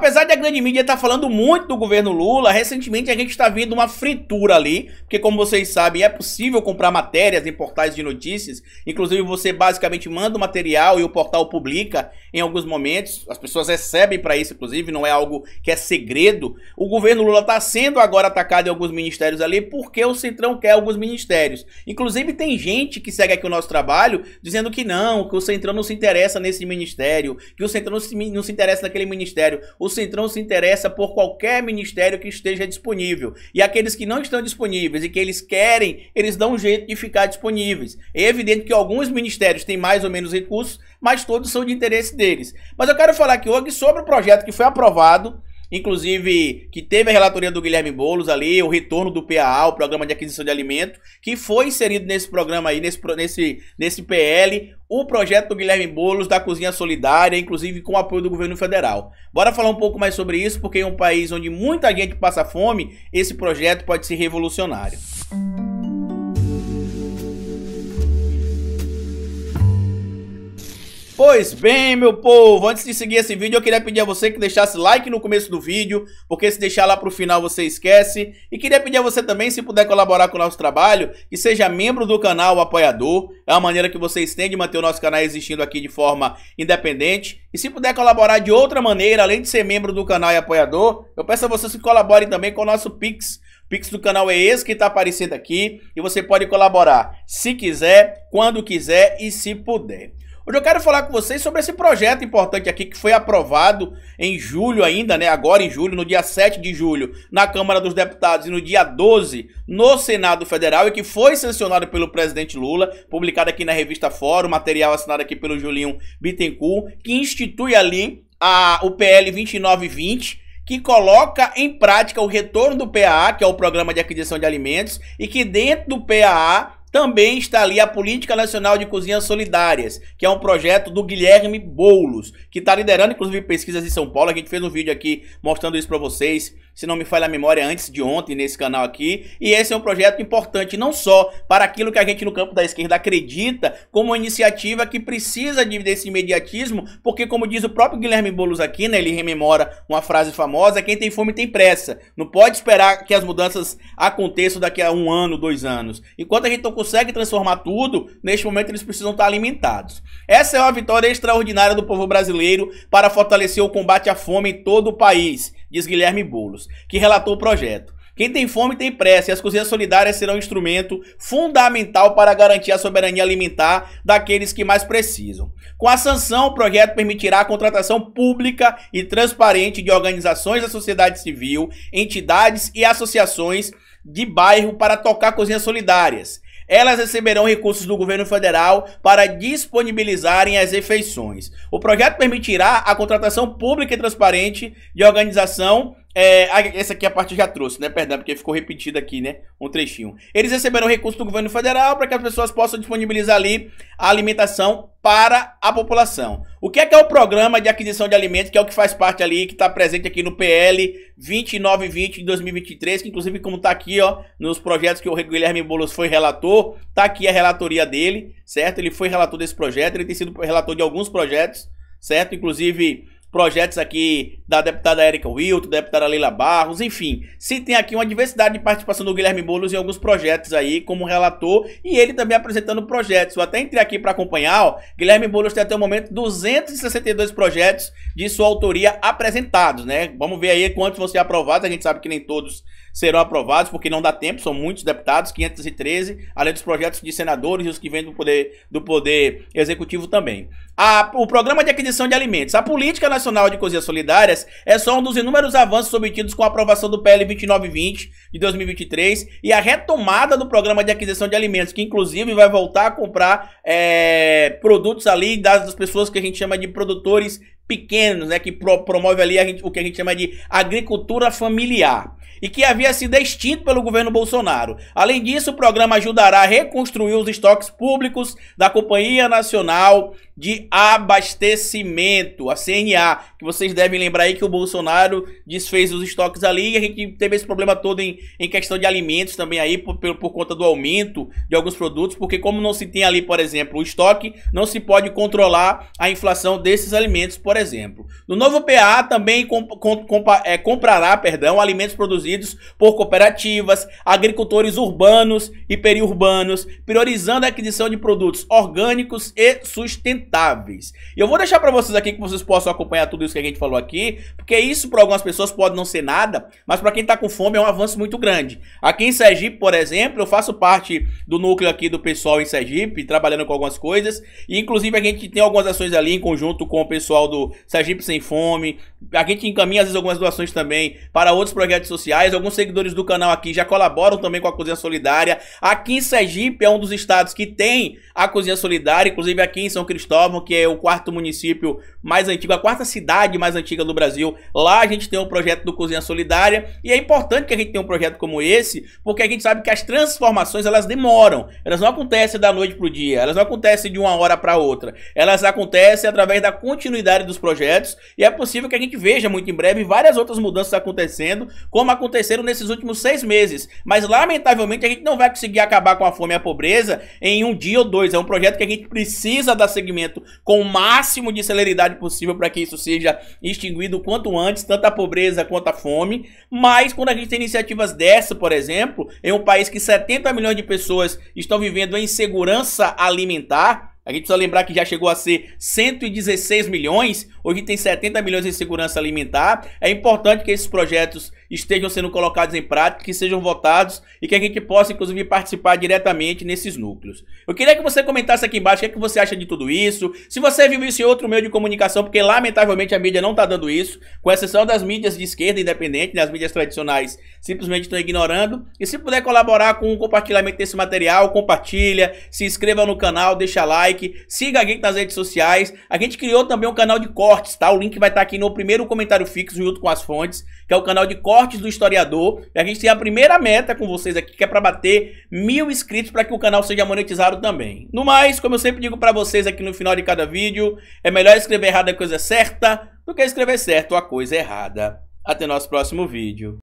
Apesar de a grande mídia estar tá falando muito do governo Lula, recentemente a gente está vendo uma fritura ali, porque como vocês sabem, é possível comprar matérias em portais de notícias, inclusive você basicamente manda o material e o portal publica em alguns momentos, as pessoas recebem para isso inclusive, não é algo que é segredo. O governo Lula está sendo agora atacado em alguns ministérios ali porque o Centrão quer alguns ministérios. Inclusive tem gente que segue aqui o nosso trabalho dizendo que não, que o Centrão não se interessa nesse ministério, que o Centrão não se, não se interessa naquele ministério. O Centrão se interessa por qualquer ministério que esteja disponível. E aqueles que não estão disponíveis e que eles querem, eles dão um jeito de ficar disponíveis. É evidente que alguns ministérios têm mais ou menos recursos, mas todos são de interesse deles. Mas eu quero falar aqui hoje sobre o projeto que foi aprovado inclusive que teve a relatoria do Guilherme Boulos ali, o retorno do PAA, o Programa de Aquisição de Alimento, que foi inserido nesse programa aí, nesse, nesse, nesse PL, o projeto do Guilherme Boulos da Cozinha Solidária, inclusive com o apoio do governo federal. Bora falar um pouco mais sobre isso, porque em é um país onde muita gente passa fome, esse projeto pode ser revolucionário. Música Pois bem, meu povo, antes de seguir esse vídeo, eu queria pedir a você que deixasse like no começo do vídeo, porque se deixar lá pro final você esquece. E queria pedir a você também, se puder colaborar com o nosso trabalho, que seja membro do canal apoiador. É uma maneira que vocês têm de manter o nosso canal existindo aqui de forma independente. E se puder colaborar de outra maneira, além de ser membro do canal e apoiador, eu peço a vocês que colaborem também com o nosso Pix. Pix do canal é esse que está aparecendo aqui e você pode colaborar se quiser, quando quiser e se puder. Hoje eu quero falar com vocês sobre esse projeto importante aqui que foi aprovado em julho ainda, né? Agora em julho, no dia 7 de julho, na Câmara dos Deputados e no dia 12 no Senado Federal e que foi sancionado pelo presidente Lula, publicado aqui na revista Fórum, material assinado aqui pelo Julinho Bittencourt, que institui ali a, o PL 2920 que coloca em prática o retorno do PAA, que é o Programa de Aquisição de Alimentos, e que dentro do PAA também está ali a Política Nacional de Cozinhas Solidárias, que é um projeto do Guilherme Boulos, que está liderando, inclusive, pesquisas em São Paulo. A gente fez um vídeo aqui mostrando isso para vocês, se não me falha a memória, antes de ontem nesse canal aqui. E esse é um projeto importante, não só para aquilo que a gente no campo da esquerda acredita, como uma iniciativa que precisa de, desse imediatismo, porque, como diz o próprio Guilherme Boulos aqui, né, ele rememora uma frase famosa: quem tem fome tem pressa. Não pode esperar que as mudanças aconteçam daqui a um ano, dois anos. Enquanto a gente não tá consegue transformar tudo, neste momento eles precisam estar alimentados. Essa é uma vitória extraordinária do povo brasileiro para fortalecer o combate à fome em todo o país, diz Guilherme Boulos, que relatou o projeto. Quem tem fome tem pressa e as cozinhas solidárias serão um instrumento fundamental para garantir a soberania alimentar daqueles que mais precisam. Com a sanção, o projeto permitirá a contratação pública e transparente de organizações da sociedade civil, entidades e associações de bairro para tocar cozinhas solidárias elas receberão recursos do governo federal para disponibilizarem as refeições. O projeto permitirá a contratação pública e transparente de organização é, essa aqui é a parte já trouxe, né? Perdão, porque ficou repetido aqui, né? Um trechinho. Eles receberão recursos do governo federal para que as pessoas possam disponibilizar ali a alimentação para a população. O que é que é o programa de aquisição de alimentos, que é o que faz parte ali, que está presente aqui no PL 2920 de 2023, que inclusive como está aqui, ó, nos projetos que o Guilherme Boulos foi relator, está aqui a relatoria dele, certo? Ele foi relator desse projeto, ele tem sido relator de alguns projetos, certo? Inclusive projetos aqui da deputada Érica Wilton, deputada Leila Barros, enfim. Se tem aqui uma diversidade de participação do Guilherme Boulos em alguns projetos aí, como relator, e ele também apresentando projetos. Eu até entrei aqui para acompanhar, ó, Guilherme Boulos tem até o momento 262 projetos de sua autoria apresentados, né? Vamos ver aí quantos vão ser aprovados, a gente sabe que nem todos serão aprovados, porque não dá tempo, são muitos deputados, 513, além dos projetos de senadores e os que vêm do poder, do poder executivo também. A, o programa de aquisição de alimentos. A política nacional de cozinhas solidárias é só um dos inúmeros avanços obtidos com a aprovação do PL 2920, de 2023 e a retomada do programa de aquisição de alimentos, que inclusive vai voltar a comprar é, produtos ali das, das pessoas que a gente chama de produtores pequenos, né, que pro, promove ali gente, o que a gente chama de agricultura familiar e que havia sido extinto pelo governo Bolsonaro. Além disso, o programa ajudará a reconstruir os estoques públicos da Companhia Nacional de abastecimento, a CNA, que vocês devem lembrar aí que o Bolsonaro desfez os estoques ali e a gente teve esse problema todo em, em questão de alimentos também aí por, por, conta do aumento de alguns produtos, porque como não se tem ali, por exemplo, o estoque, não se pode controlar a inflação desses alimentos, por exemplo. No novo PA também comp, comp, é, comprará, perdão, alimentos produzidos por cooperativas, agricultores urbanos e periurbanos, priorizando a aquisição de produtos orgânicos e sustentáveis rentáveis. E eu vou deixar para vocês aqui que vocês possam acompanhar tudo isso que a gente falou aqui, porque isso para algumas pessoas pode não ser nada, mas para quem tá com fome é um avanço muito grande. Aqui em Sergipe, por exemplo, eu faço parte do núcleo aqui do pessoal em Sergipe, trabalhando com algumas coisas, e inclusive a gente tem algumas ações ali em conjunto com o pessoal do Sergipe Sem Fome. A gente encaminha às vezes algumas doações também para outros projetos sociais. Alguns seguidores do canal aqui já colaboram também com a Cozinha Solidária. Aqui em Sergipe é um dos estados que tem a Cozinha Solidária, inclusive aqui em São Cristóvão que é o quarto município mais antigo, a quarta cidade mais antiga do Brasil. Lá a gente tem o um projeto do Cozinha Solidária e é importante que a gente tenha um projeto como esse, porque a gente sabe que as transformações elas demoram. Elas não acontecem da noite para o dia, elas não acontecem de uma hora para outra. Elas acontecem através da continuidade dos projetos e é possível que a gente veja muito em breve várias outras mudanças acontecendo, como aconteceram nesses últimos seis meses. Mas lamentavelmente a gente não vai conseguir acabar com a fome e a pobreza em um dia ou dois. É um projeto que a gente precisa dar seguimento movimento com o máximo de celeridade possível para que isso seja extinguido o quanto antes, tanto a pobreza quanto a fome. Mas quando a gente tem iniciativas dessa, por exemplo, em um país que 70 milhões de pessoas estão vivendo em segurança alimentar, a gente precisa lembrar que já chegou a ser 116 milhões, hoje tem 70 milhões em segurança alimentar. É importante que esses projetos estejam sendo colocados em prática, que sejam votados e que a gente possa, inclusive, participar diretamente nesses núcleos. Eu queria que você comentasse aqui embaixo o que, é que você acha de tudo isso, se você viu isso em outro meio de comunicação, porque lamentavelmente a mídia não está dando isso, com exceção das mídias de esquerda independente, né, as mídias tradicionais simplesmente estão ignorando. E se puder colaborar com o compartilhamento desse material, compartilha, se inscreva no canal, deixa like, siga a gente nas redes sociais. A gente criou também um canal de cortes, tá? O link vai estar tá aqui no primeiro comentário fixo junto com as fontes, que é o canal de cortes cortes do historiador. E a gente tem a primeira meta com vocês aqui, que é para bater mil inscritos para que o canal seja monetizado também. No mais, como eu sempre digo para vocês aqui no final de cada vídeo, é melhor escrever errado a coisa certa do que escrever certo a coisa errada. Até nosso próximo vídeo.